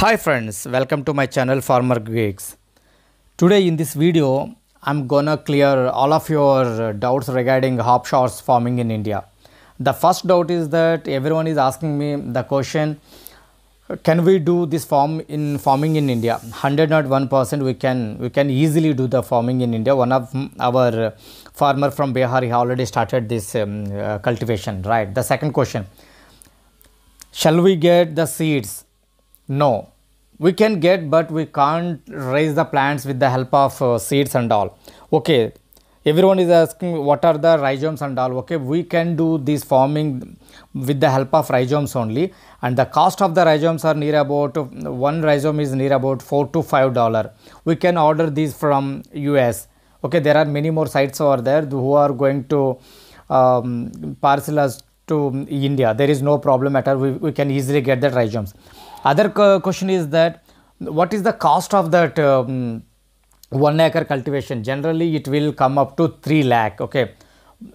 Hi friends, welcome to my channel Farmer Gigs. Today in this video, I'm gonna clear all of your doubts regarding hop shorts farming in India. The first doubt is that everyone is asking me the question, can we do this farm in farming in India? 101 percent we can we can easily do the farming in India. One of our farmer from Bihar he already started this um, uh, cultivation, right? The second question, shall we get the seeds? No, we can get but we can't raise the plants with the help of uh, seeds and all. Okay, everyone is asking what are the rhizomes and all. Okay, we can do this farming with the help of rhizomes only and the cost of the rhizomes are near about one rhizome is near about 4 to 5 dollar. We can order these from US. Okay, there are many more sites over there who are going to um, parcel us to India. There is no problem at all. We, we can easily get the rhizomes. Other question is that what is the cost of that um, one acre cultivation? Generally, it will come up to 3 lakh. Okay.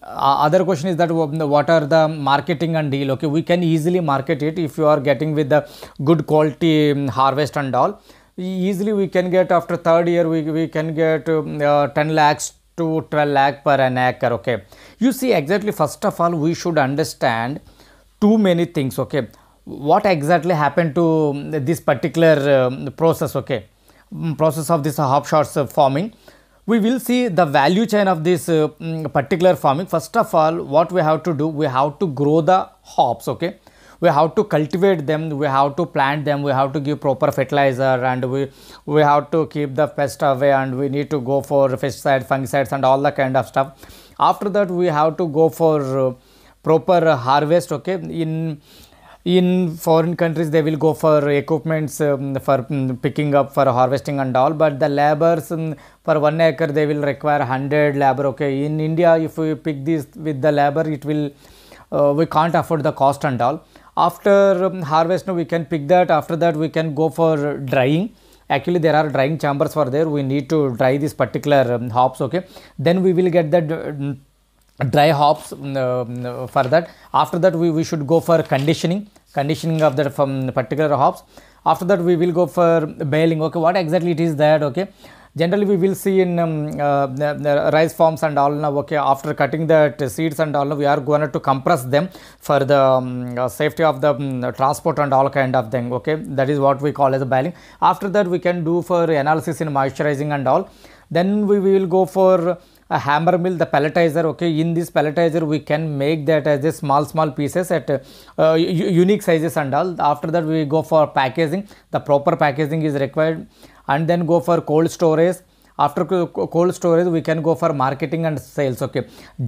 Uh, other question is that what are the marketing and deal? Okay, we can easily market it if you are getting with the good quality um, harvest and all. Easily we can get after third year, we, we can get um, uh, 10 lakhs to 12 lakh per an acre. Okay, you see exactly first of all, we should understand too many things. Okay, what exactly happened to um, this particular um, process okay mm, process of this hops shots uh, forming we will see the value chain of this uh, mm, particular farming first of all what we have to do we have to grow the hops okay we have to cultivate them we have to plant them we have to give proper fertilizer and we we have to keep the pest away and we need to go for pesticide fungicides and all the kind of stuff after that we have to go for uh, proper harvest okay in in foreign countries they will go for equipments um, for um, picking up for harvesting and all but the labors um, for one acre they will require 100 labor okay in india if we pick this with the labor it will uh, we can't afford the cost and all after um, harvest we can pick that after that we can go for drying actually there are drying chambers for there we need to dry this particular um, hops okay then we will get the um, dry hops uh, for that after that we, we should go for conditioning conditioning of that from particular hops after that we will go for baling okay what exactly it is that okay generally we will see in um, uh, the, rice forms and all now okay after cutting the seeds and all we are going to compress them for the um, uh, safety of the um, transport and all kind of thing okay that is what we call as a baling after that we can do for analysis in moisturizing and all then we will go for a hammer mill the pelletizer okay in this pelletizer we can make that as a small small pieces at uh, unique sizes and all after that we go for packaging the proper packaging is required and then go for cold storage after cold storage we can go for marketing and sales okay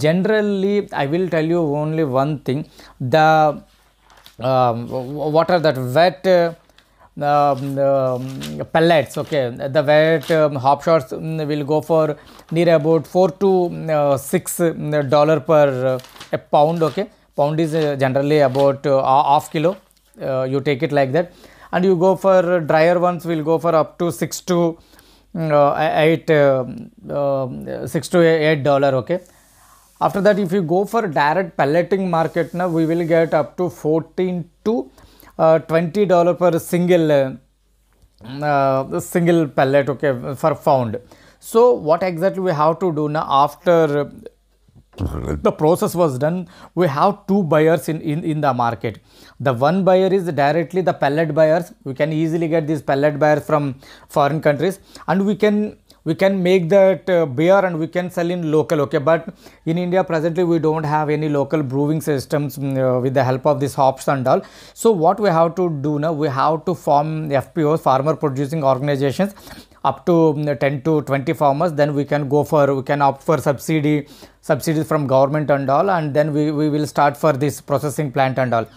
generally i will tell you only one thing the um, what are that wet uh, the uh, um, uh, pellets okay the weight um, hop shorts um, will go for near about 4 to uh, 6 um, dollar per uh, pound okay pound is uh, generally about uh, half kilo you take it like that and you go for drier ones will go for up to 6 to mm, 8 6 to 8 dollar okay after that if you go for direct pelleting market now we will get up to 14 to $20 per single uh, single pellet okay for found so what exactly we have to do now after the process was done we have two buyers in, in in the market the one buyer is directly the pellet buyers we can easily get these pellet buyers from foreign countries and we can we can make that uh, beer and we can sell in local okay but in india presently we don't have any local brewing systems mm, uh, with the help of this hops and all so what we have to do now we have to form fpos farmer producing organizations up to mm, 10 to 20 farmers then we can go for we can opt for subsidy subsidies from government and all and then we, we will start for this processing plant and all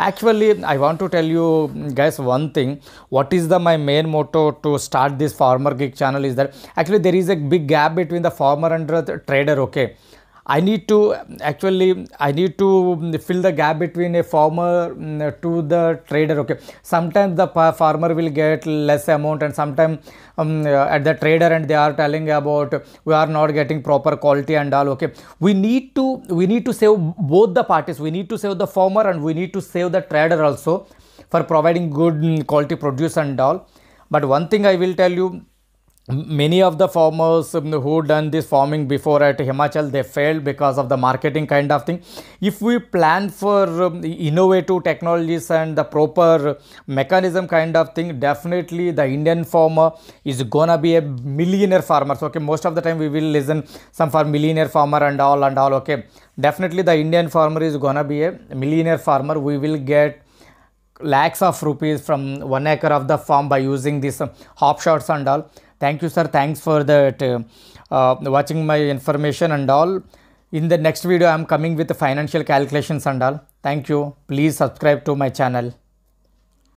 Actually, I want to tell you guys one thing. What is the my main motto to start this farmer geek channel is that actually there is a big gap between the farmer and the trader. Okay. I need to actually I need to um, fill the gap between a farmer um, to the trader okay sometimes the farmer will get less amount and sometimes um, uh, at the trader and they are telling about we are not getting proper quality and all okay we need to we need to save both the parties we need to save the farmer and we need to save the trader also for providing good mm, quality produce and all but one thing I will tell you many of the farmers um, who done this farming before at Himachal, they failed because of the marketing kind of thing. If we plan for um, innovative technologies and the proper mechanism kind of thing, definitely the Indian farmer is gonna be a millionaire farmer. So, okay, most of the time we will listen some for millionaire farmer and all and all, okay. Definitely the Indian farmer is gonna be a millionaire farmer. We will get lakhs of rupees from one acre of the farm by using this um, hop shots and all thank you sir thanks for that uh, watching my information and all in the next video i am coming with the financial calculations and all thank you please subscribe to my channel